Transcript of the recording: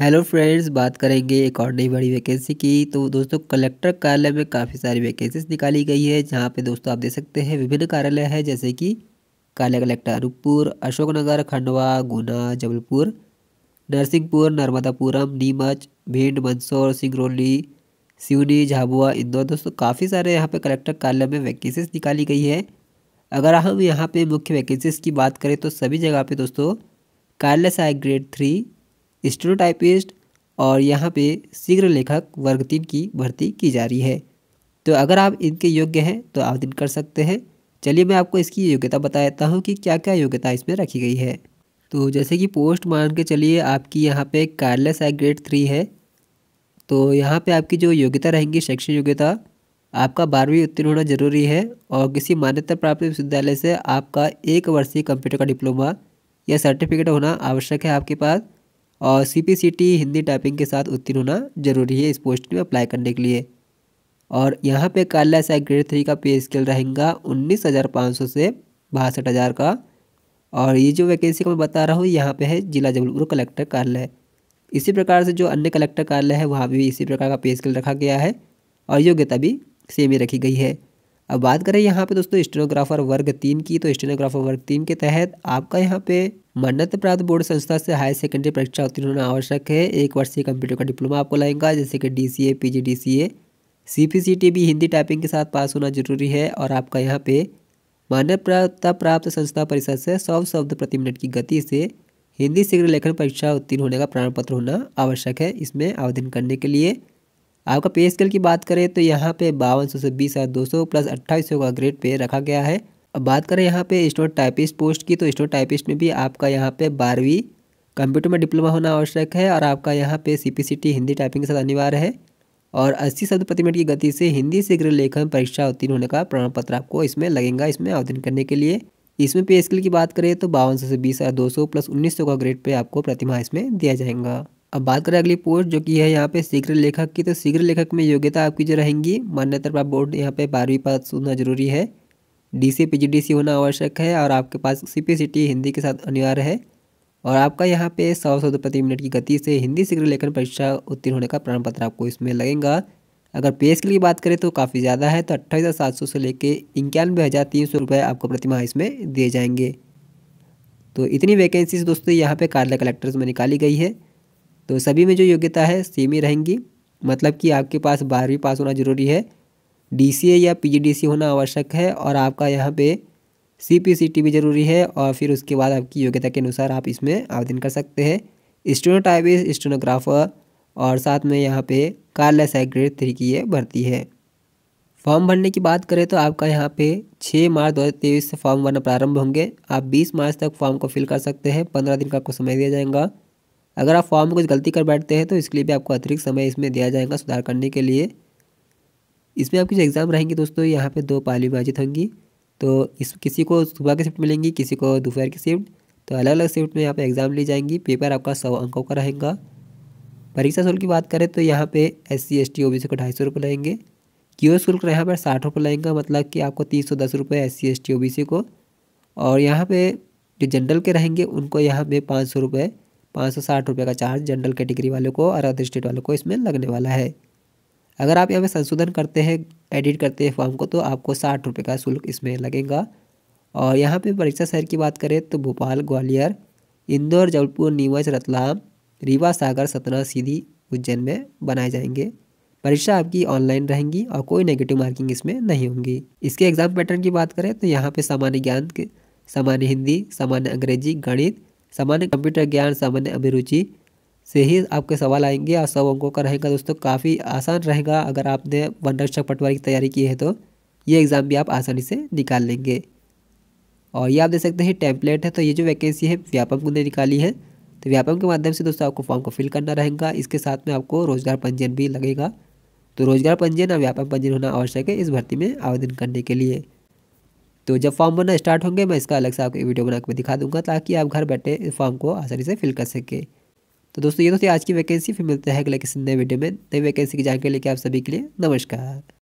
hello friends बात करेंगे एक और नई बड़ी वैकेंसी की तो दोस्तों कलेक्टर कार्यालय में काफ़ी सारी वैकेंसीज निकाली गई है जहां पे दोस्तों आप देख सकते हैं विभिन्न कार्यालय है जैसे कि कार्यालय कलेक्टर अनूपपुर अशोकनगर खंडवा गुना जबलपुर नरसिंहपुर नर्मदापुरम नीमच भिंड मंदसौर सिंगरौली सिवनी झाबुआ इंदौर दोस्तों काफ़ी सारे यहाँ पर कलेक्टर कार्यालय में वैकेंसीज निकाली गई है अगर हम यहाँ पर मुख्य वैकेंसीज की बात करें तो सभी जगह पर दोस्तों कार्यालय सहायक ग्रेड थ्री स्टेरोटाइपिस्ट और यहाँ पे शीघ्र लेखक वर्ग तीन की भर्ती की जा रही है तो अगर आप इनके योग्य हैं तो आवेदन कर सकते हैं चलिए मैं आपको इसकी योग्यता बता देता हूँ कि क्या क्या योग्यता इसमें रखी गई है तो जैसे कि पोस्ट मान के चलिए आपकी यहाँ पे कार्लेस आई ग्रेड थ्री है तो यहाँ पे आपकी जो योग्यता रहेंगी शैक्षणिक योग्यता आपका बारहवीं उत्तीर्ण होना जरूरी है और किसी मान्यता प्राप्त विश्वविद्यालय से आपका एक वर्षीय कंप्यूटर का डिप्लोमा या सर्टिफिकेट होना आवश्यक है आपके पास और C P C T Hindi typing के साथ उत्तीर्ण होना जरूरी है इस पोस्ट में अप्लाई करने के लिए और यहाँ पे कार्यालय साइक ग्रेड थ्री का पे स्केल रहेगा उन्नीस हज़ार पाँच सौ से बासठ हज़ार का और ये जो वैकेंसी का मैं बता रहा हूँ यहाँ पे है जिला जबलपुर कलेक्टर कार्यालय इसी प्रकार से जो अन्य कलेक्टर कार्यालय है वहाँ भी इसी प्रकार का पे स्केल रखा गया है और योग्यता भी सेम ही रखी गई है अब बात करें यहाँ पे दोस्तों स्टेनोग्राफर वर्ग तीन की तो स्टेनोग्राफर वर्ग तीन के तहत आपका यहाँ पे मान्यता प्राप्त बोर्ड संस्था से हायर सेकेंडरी परीक्षा उत्तीर्ण होना आवश्यक है एक वर्षीय कंप्यूटर का डिप्लोमा आपको लगेगा जैसे कि D C A P G D C A C P C T भी हिंदी टाइपिंग के साथ पास होना जरूरी है और आपका यहाँ पे मान्यता प्राप्त संस्था परिषद से सौ शब्द प्रति मिनट की गति से हिंदी शीघ्र लेखन परीक्षा उत्तीर्ण होने का प्रमाण पत्र होना आवश्यक है इसमें आवेदन करने के लिए आपका पे स्केल की बात करें तो यहाँ पे बावन सौ से बीस हज़ार दो सौ प्लस अट्ठाईस सौ का ग्रेड पे रखा गया है अब बात करें यहाँ पे स्टोर टाइपिस्ट पोस्ट की तो स्टोर टाइपिस्ट में भी आपका यहाँ पे बारहवीं कंप्यूटर में डिप्लोमा होना आवश्यक है और आपका यहाँ पे सीपीसीटी हिंदी टाइपिंग के साथ अनिवार्य है और अस्सी शब्द प्रति मिनट की गति से हिंदी से लेखन परीक्षा उत्तीर्ण होने का प्रमाण पत्र आपको इसमें लगेगा इसमें आवेदन करने के लिए इसमें पे स्किल की बात करें तो बावन से बीस हज़ार दो सौ प्लस उन्नीस सौ का ग्रेड पे आपको प्रतिमा इसमें दिया जाएगा अब बात करें अगली पोस्ट जो कि है यहाँ पे शीघ्र लेखक की तो शीघ्र लेखक में योग्यता आपकी जो रहेंगी मान्यता प्राप्त बोर्ड यहाँ पे बारहवीं पास होना जरूरी है डी सी पी होना आवश्यक है और आपके पास सी पी हिंदी के साथ अनिवार्य है और आपका यहाँ पे सौ सौ प्रति मिनट की गति से हिंदी शीघ्र लेखन परीक्षा उत्तीर्ण होने का प्रमाण पत्र आपको इसमें लगेगा अगर पे के लिए बात करें तो काफ़ी ज़्यादा है तो अट्ठाईस हज़ार सात सौ से लेकर इक्यानवे हज़ार तीन सौ रुपये आपको प्रतिमाह इसमें दिए जाएंगे तो इतनी वैकेंसीज दोस्तों यहाँ पर कार्यालय कलेक्टर्स में निकाली गई है तो सभी में जो योग्यता है सेम ही रहेंगी मतलब कि आपके पास बारहवीं पास होना ज़रूरी है डी या पी होना आवश्यक है और आपका यहाँ पे सी पी सी टी भी ज़रूरी है और फिर उसके बाद आपकी योग्यता के अनुसार आप इसमें आवेदन कर सकते हैं स्टेनोटाइपिस्ट स्टोनोग्राफर और साथ में यहाँ पे कार्यालय सेक्रेटरी थ्री की ये भर्ती है फॉर्म भरने की बात करें तो आपका यहाँ पे 6 मार्च दो से फॉर्म भरना प्रारंभ होंगे आप 20 मार्च तक फॉर्म को फिल कर सकते हैं 15 दिन का आपको समय दिया जाएगा अगर आप फॉर्म में कुछ गलती कर बैठते हैं तो इसके लिए भी आपको अतिरिक्त समय इसमें दिया जाएगा सुधार करने के लिए इसमें आपकी जो एग्ज़ाम रहेंगी दोस्तों यहाँ पर दो पाली विभाजित होंगी तो इस किसी को सुबह की शिफ्ट मिलेंगी किसी को दोपहर की शिफ्ट तो अलग अलग शिफ्ट में यहाँ पर एग्ज़ाम ली जाएंगी पेपर आपका सौ अंकों का रहेगा परीक्षा शुल्क की बात करें तो यहाँ पे S C S T O B C को ढाई सौ रुपये लगेंगे क्यू शुल्क यहाँ पर साठ रुपये लगेंगे मतलब कि आपको तीन सौ दस रुपये S C S T O B C को और यहाँ पे जो जनरल के रहेंगे उनको यहाँ पे पाँच सौ रुपये पाँच सौ साठ रुपये का चार्ज जनरल कैटेगरी वालों को और अदर स्टेट वालों को इसमें लगने वाला है अगर आप यहाँ पर संशोधन करते हैं एडिट करते हैं फॉर्म को तो आपको साठ रुपये का शुल्क इसमें लगेगा और यहाँ पे परीक्षा शहर की बात करें तो भोपाल ग्वालियर इंदौर जबलपुर नीमच रतलाम रीवा सागर सतना सीधी उज्जैन में बनाए जाएंगे परीक्षा आपकी ऑनलाइन रहेंगी और कोई नेगेटिव मार्किंग इसमें नहीं होंगी इसके एग्ज़ाम पैटर्न की बात करें तो यहाँ पे सामान्य ज्ञान सामान्य हिंदी सामान्य अंग्रेजी गणित सामान्य कंप्यूटर ज्ञान सामान्य अभिरुचि से ही आपके सवाल आएंगे और सब अंकों का रहेगा दोस्तों काफ़ी आसान रहेगा अगर आपने वनरक्षक पटवारी की तैयारी की है तो ये एग्ज़ाम भी आप आसानी से निकाल लेंगे और ये आप देख सकते हैं टेम्पलेट है तो ये जो वैकेंसी है व्यापम ने निकाली है तो व्यापम के माध्यम से दोस्तों आपको फॉर्म को फिल करना रहेगा इसके साथ में आपको रोज़गार पंजीयन भी लगेगा तो रोज़गार पंजीयन और व्यापम पंजीयन होना आवश्यक है इस भर्ती में आवेदन करने के लिए तो जब फॉर्म भरना स्टार्ट होंगे मैं इसका अलग से आपको वीडियो बना के दिखा दूंगा ताकि आप घर बैठे इस फॉर्म को आसानी से फिल कर सके तो दोस्तों ये तो थी आज की वैकेंसी फिर मिलते हैं अगले किसी नए वीडियो में नई वैकेंसी की जानकारी लेके आप सभी के लिए नमस्कार